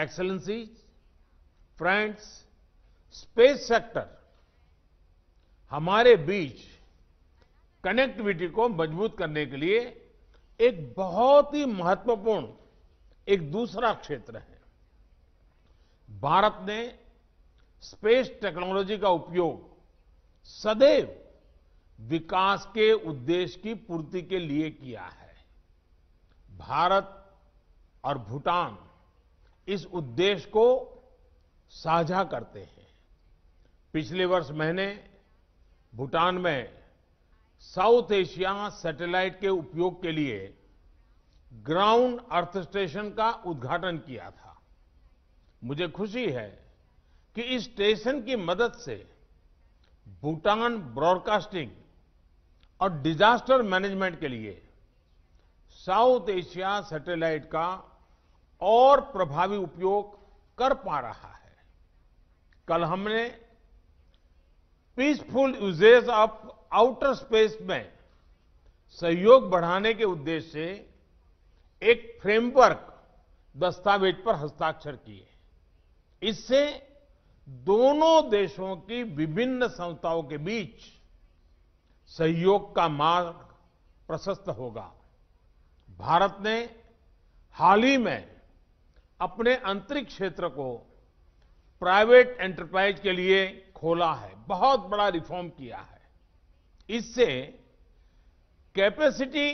excellencies friends space sector हमारे बीच connectivity को मजबूत करने के लिए एक बहुत ही महत्वपूर्ण एक दूसरा क्षेत्र है भारत ने स्पेस टेक्नोलॉजी का उपयोग सदैव विकास के उद्देश्य की पूर्ति के लिए किया है भारत और भूटान इस उद्देश्य को साझा करते हैं पिछले वर्ष मैंने भूटान में साउथ एशिया सैटेलाइट के उपयोग के लिए ग्राउंड अर्थ स्टेशन का उद्घाटन किया था मुझे खुशी है कि इस स्टेशन की मदद से भूटान ब्रॉडकास्टिंग और डिजास्टर मैनेजमेंट के लिए साउथ एशिया सैटेलाइट का और प्रभावी उपयोग कर पा रहा है कल हमने peaceful uses of outer space में सहयोग बढ़ाने के उद्देश्य से एक फ्रेमवर्क दस्तावेज पर हस्ताक्षर किए इससे दोनों देशों की विभिन्न संस्थाओं के बीच सहयोग का मार्ग प्रशस्त होगा भारत ने हाल ही में अपने अंतरिक्ष क्षेत्र को प्राइवेट एंटरप्राइज के लिए खोला है बहुत बड़ा रिफॉर्म किया है इससे कैपेसिटी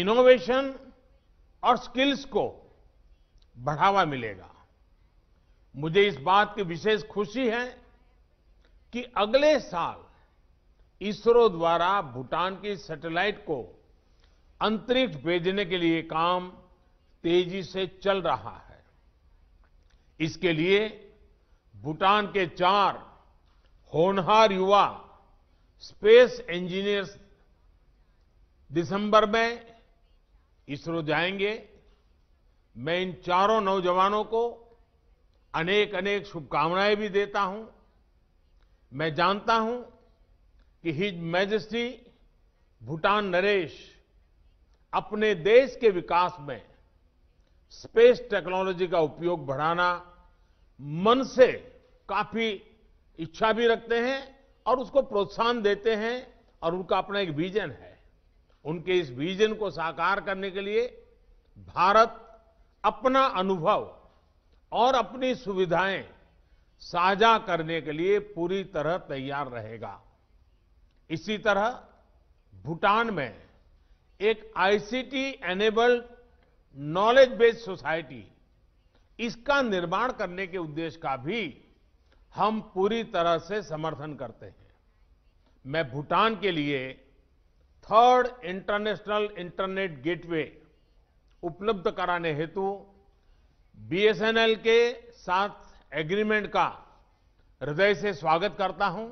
इनोवेशन और स्किल्स को बढ़ावा मिलेगा मुझे इस बात की विशेष खुशी है कि अगले साल इसरो द्वारा भूटान की सैटेलाइट को अंतरिक्ष भेजने के लिए काम तेजी से चल रहा है इसके लिए भूटान के चार होनहार युवा स्पेस इंजीनियर्स दिसंबर में इसरो जाएंगे मैं इन चारों नौजवानों को अनेक अनेक शुभकामनाएं भी देता हूं मैं जानता हूं कि हिज मैजेस्टी भूटान नरेश अपने देश के विकास में स्पेस टेक्नोलॉजी का उपयोग बढ़ाना मन से काफी इच्छा भी रखते हैं और उसको प्रोत्साहन देते हैं और उनका अपना एक विजन है उनके इस विजन को साकार करने के लिए भारत अपना अनुभव और अपनी सुविधाएं साझा करने के लिए पूरी तरह तैयार रहेगा इसी तरह भूटान में एक ICT enabled knowledge based society इसका निर्माण करने के उद्देश्य का भी हम पूरी तरह से समर्थन करते हैं मैं भूटान के लिए थर्ड इंटरनेशनल इंटरनेट गेटवे उपलब्ध कराने हेतु बीएसएनएल के साथ एग्रीमेंट का हृदय से स्वागत करता हूं